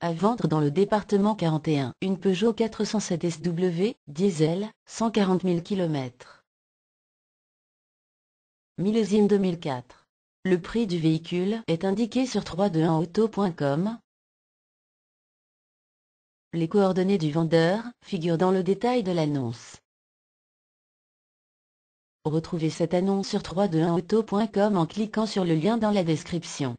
à vendre dans le département 41. Une Peugeot 407 SW, diesel, 140 000 km. Millésime 2004. Le prix du véhicule est indiqué sur 321auto.com. Les coordonnées du vendeur figurent dans le détail de l'annonce. Retrouvez cette annonce sur 321auto.com en cliquant sur le lien dans la description.